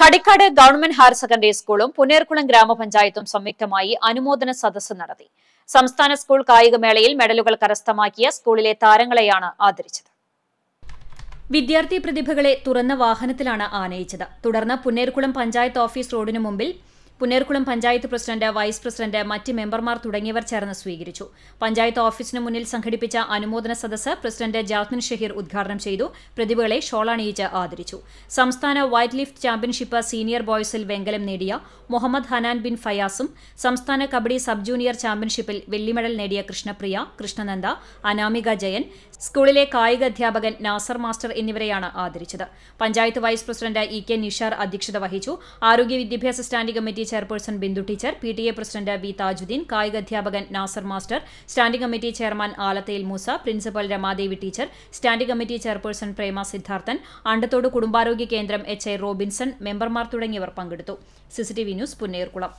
Kadikkad government higher secondary സ്കൂളും പുന്നേർക്കുളം ഗ്രാമപഞ്ചായത്തും സംയുക്തമായി അനുമോദന സദസ്സ് നടത്തി സംസ്ഥാന സ്കൂൾ കായികമേളയിൽ മെഡലുകൾ കരസ്ഥമാക്കിയ സ്കൂളിലെ താരങ്ങളെയാണ് ആദരിച്ചത് വിദ്യാർത്ഥി പ്രതിഭകളെ തുറന്ന വാഹനത്തിലാണ് ആനയിച്ചത് തുടർന്ന് പുന്നേർക്കുളം പഞ്ചായത്ത് ഓഫീസ് റോഡിനു മുമ്പിൽ Punnayurkulam panchayat president vice president മറ്റ് മെമ്പർമാർ തുടങ്ങിയവർ ചേർന്ന് സ്വീകരിച്ചു പഞ്ചായത്ത് ഓഫീസിന് മുന്നിൽ സംഘടിപ്പിച്ച അനുമോദന സദസ് പ്രസിഡന്റ് ജാസ്മിൻ ഷഹീർ ഉദ്ഘാടനം ചെയ്തു പ്രതിഭകളെ ഷോളണിയിച്ച് ആദരിച്ചു സംസ്ഥാന വൈറ്റ് ലിഫ്റ്റ് ചാമ്പ്യൻഷിപ്പ് സീനിയർ ബോയ്സിൽ വെങ്കലം നേടിയ മുഹമ്മദ് ഹനാൻ ബിൻ ഫയാസും സംസ്ഥാന കബഡി സബ് ജൂനിയർ ചാമ്പ്യൻഷിപ്പിൽ വെള്ളി മെഡൽ നേടിയ കൃഷ്ണപ്രിയ കൃഷ്ണനന്ദ അനാമിക ജയൻ സ്കൂളിലെ കായിക അധ്യാപകൻ നാസർ മാസ്റ്റർ എന്നിവരെയാണ് ആദരിച്ചത് panchayat vice president E K Nishar അധ്യക്ഷത വഹിച്ചു ആരോഗ്യ വിദ്യാഭ്യാസ standing committee chairperson Bindu teacher P T A president V Thajudheen അധ്യാപകൻ Nasar master standing committee chairman Alathayil Moosa principal Ramadevi teacher standing committee chairperson Prema Siddharthan Andathode കുടുംബാരോഗ്യ കേന്ദ്രം എച്ച് ഐ റോബിൻസൺ മെമ്പർമാർ തുടങ്ങിയവർ പങ്കെടുത്തു സിസിടിവി ന്യൂസ് പുന്നേർകുളം